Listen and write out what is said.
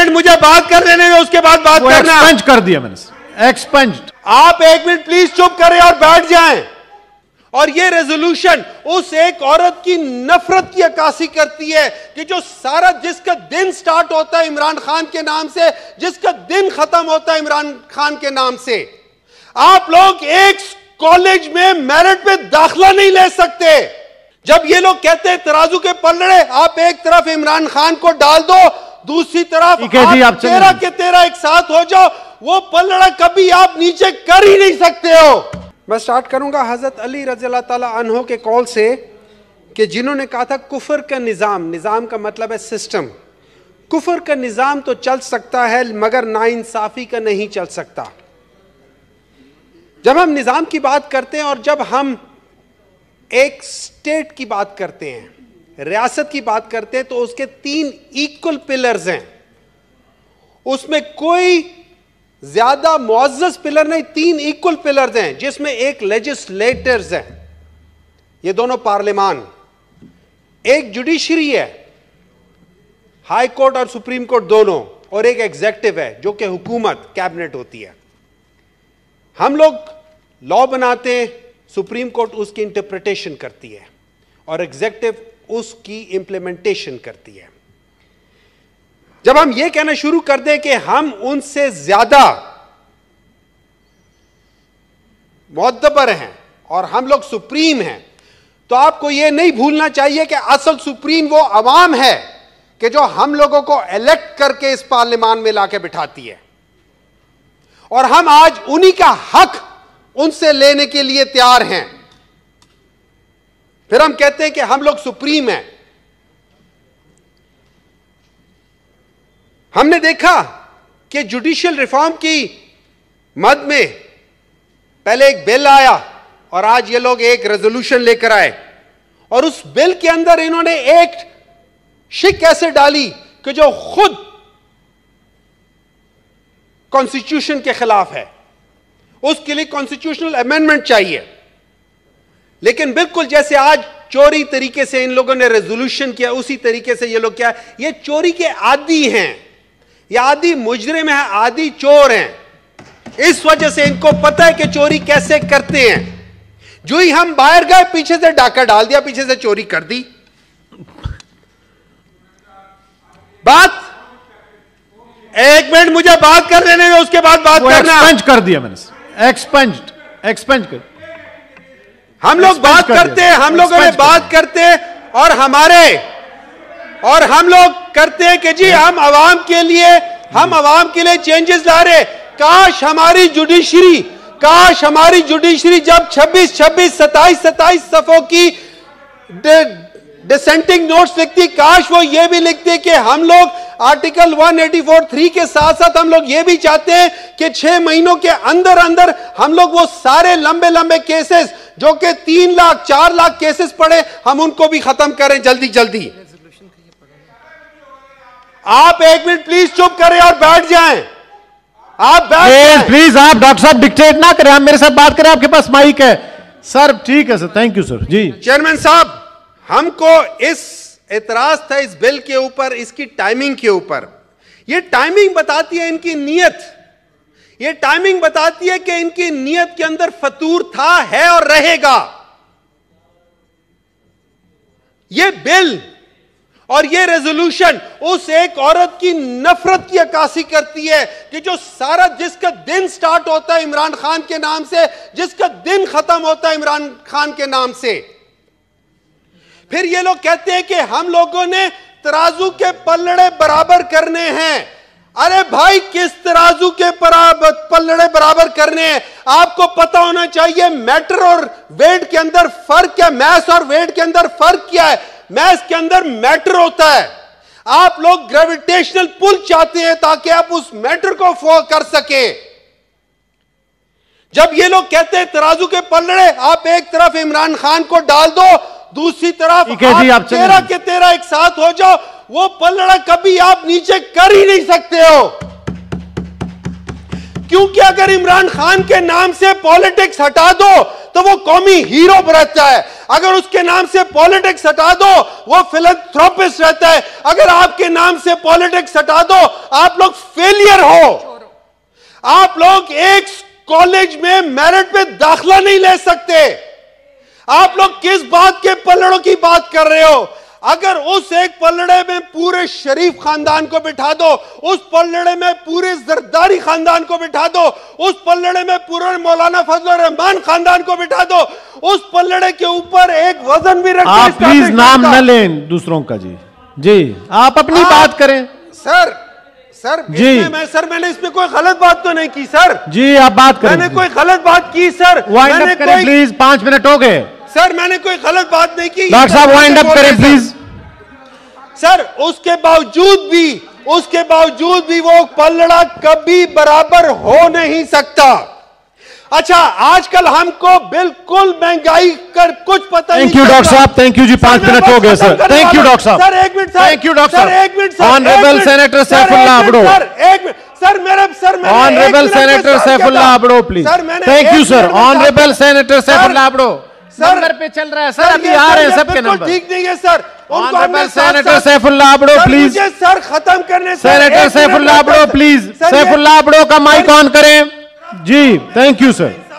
Minute मुझे बात कर लेने दो उसके बाद बात करना कर दिया मैंने एक्सपंज आप एक मिनट प्लीज चुप करें और बैठ जाएं और ये रेजोल्यूशन उस एक औरत की नफरत की अक्कासी करती है कि जो सारा जिसका दिन स्टार्ट होता है इमरान खान के नाम से जिसका दिन खत्म होता है इमरान खान के नाम से आप लोग एक कॉलेज में मेरिट पे दाखला नहीं ले सकते जब ये लोग कहते हैं तराजू के पलड़े आप एक तरफ इमरान खान को डाल दो दूसरी तरफ आप तेरा के तेरा एक साथ हो जाओ वो पलड़ा कभी आप नीचे कर ही नहीं सकते हो मैं स्टार्ट करूंगा हजरत अली रजील्ला तहों के कॉल से कि जिन्होंने कहा था कुफर का निज़ाम निज़ाम का मतलब है सिस्टम कुफर का निज़ाम तो चल सकता है मगर नाइंसाफ़ी का नहीं चल सकता जब हम निज़ाम की बात करते हैं और जब हम एक स्टेट की बात करते हैं रियासत की बात करते हैं तो उसके तीन इक्वल पिलर्स हैं उसमें कोई ज्यादा मुआजस पिलर नहीं तीन इक्वल पिलर्स हैं जिसमें एक लेजिस्लेटर्स हैं ये दोनों पार्लियामान एक जुडिशरी है हाई कोर्ट और सुप्रीम कोर्ट दोनों और एक एग्जेक्टिव है जो कि हुकूमत कैबिनेट होती है हम लोग लॉ बनाते हैं सुप्रीम कोर्ट उसकी इंटरप्रिटेशन करती है और एग्जेक्टिव उसकी इंप्लीमेंटेशन करती है जब हम यह कहना शुरू कर दें कि हम उनसे ज्यादा मुद्दबर हैं और हम लोग सुप्रीम हैं तो आपको यह नहीं भूलना चाहिए कि असल सुप्रीम वो अवाम है कि जो हम लोगों को इलेक्ट करके इस पार्लियामान में लाके बिठाती है और हम आज उन्हीं का हक उनसे लेने के लिए तैयार हैं फिर हम कहते हैं कि हम लोग सुप्रीम हैं हमने देखा कि जुडिशियल रिफॉर्म की मद में पहले एक बिल आया और आज ये लोग एक रेजोल्यूशन लेकर आए और उस बिल के अंदर इन्होंने एक शिक ऐसे डाली कि जो खुद कॉन्स्टिट्यूशन के खिलाफ है उसके लिए कॉन्स्टिट्यूशनल अमेंडमेंट चाहिए लेकिन बिल्कुल जैसे आज चोरी तरीके से इन लोगों ने रेजोल्यूशन किया उसी तरीके से ये लोग क्या ये चोरी के आदि हैं ये आदि मुजरे में है आदि चोर हैं इस वजह से इनको पता है कि चोरी कैसे करते हैं जो ही हम बाहर गए पीछे से डाका डाल दिया पीछे से चोरी कर दी बात एक मिनट मुझे बात कर लेने उसके बाद बात करना एक्सपेंज कर दिया मैंने एक्सपेंज एक्सपेंज कर हम लोग बात करते हैं हम लोगों में बात करते हैं और हमारे और हम लोग करते हैं कि जी हम आवाम के लिए हम hmm. आवाम के लिए चेंजेस ला रहे काश हमारी जुडिशरी काश हमारी जुडिशरी जब 26 26 27 27 सफों की डिसेंटिंग नोट्स लिखती काश वो ये भी लिखते कि हम लोग आर्टिकल 184.3 के साथ साथ हम लोग ये भी चाहते हैं कि छह महीनों के अंदर अंदर हम लोग वो सारे लंबे लंबे केसेस जो कि तीन लाख चार लाख केसेस पड़े हम उनको भी खत्म करें जल्दी जल्दी आप एक मिनट प्लीज चुप करें और बैठ जाएं आप बैठ प्लीज आप डॉक्टर साहब डिक्टेट ना करें आप मेरे साथ बात करें आपके पास माइक है सर ठीक है sir thank you sir ji chairman साहब हमको इस एतराज था इस बिल के ऊपर इसकी टाइमिंग के ऊपर ये टाइमिंग बताती है इनकी नीयत ये टाइमिंग बताती है कि इनकी नीयत के अंदर फतूर था है और रहेगा ये बिल और ये रेजोल्यूशन उस एक औरत की नफरत की अक्सी करती है कि जो सारा जिसका दिन स्टार्ट होता है इमरान खान के नाम से जिसका दिन खत्म होता है इमरान खान के नाम से फिर ये लोग कहते हैं कि हम लोगों ने तराजू के पलड़े बराबर करने हैं अरे भाई किस तराजू के बराबर पलड़े बराबर करने हैं आपको पता होना चाहिए मैटर और वेट के अंदर फर्क क्या मैस और वेट के अंदर फर्क क्या है मैस के अंदर मैटर होता है आप लोग ग्रेविटेशनल पुल चाहते हैं ताकि आप उस मैटर को फो कर सके जब ये लोग कहते हैं तराजू के पलड़े आप एक तरफ इमरान खान को डाल दो दूसरी तरफ तेरा के तेरा एक साथ हो जाओ वो पलड़ा कभी आप नीचे कर ही नहीं सकते हो क्योंकि अगर इमरान खान के नाम से पॉलिटिक्स हटा दो तो वो कौमी हीरो रहता है अगर उसके नाम से पॉलिटिक्स हटा दो वो फिलोथ्रोपिस्ट रहता है अगर आपके नाम से पॉलिटिक्स हटा दो आप लोग फेलियर हो आप लोग एक कॉलेज में मेरिट पे दाखला नहीं ले सकते आप लोग किस बात के पलड़ों की बात कर रहे हो अगर उस एक पलड़े में पूरे शरीफ खानदान को बिठा दो उस पलड़े में पूरे जरदारी खानदान को बिठा दो उस पलड़े में पूरे मौलाना फजल रहमान खानदान को बिठा दो उस पलड़े के ऊपर एक वजन भी रख आप प्लीज नाम न लें दूसरों का जी जी आप अपनी आप, बात करें सर सर जी मैं सर मैंने इसमें कोई गलत बात तो नहीं की सर जी आप बात करें मैंने कोई गलत बात की सर मैंने प्लीज पांच मिनट हो गए सर मैंने कोई गलत बात नहीं की डॉक्टर साहब वाइंड अप करें प्लीज सर उसके बावजूद भी उसके बावजूद भी वो पलड़ा कभी बराबर हो नहीं सकता अच्छा आजकल हमको बिल्कुल महंगाई कर कुछ पता थैंक यू डॉक्टर साहब थैंक यू जी पांच मिनट हो गए सर थैंक यू डॉक्टर साहब सर एक minute thank you doctor sir एक minute honourable senator Saifullah Abro एक सर मेरे sir honourable senator Saifullah Abro please thank you sir honourable senator Saifullah Abro number पे चल रहा है सर अभी आ रहे हैं सबके नंबर ठीक नहीं है sir senator Saifullah Abro please sir खत्म करने सेनेटर सैफुल्ला अबड़ो प्लीज सैफुल्ला अबड़ो का माइक ऑन करें जी थैंक यू सर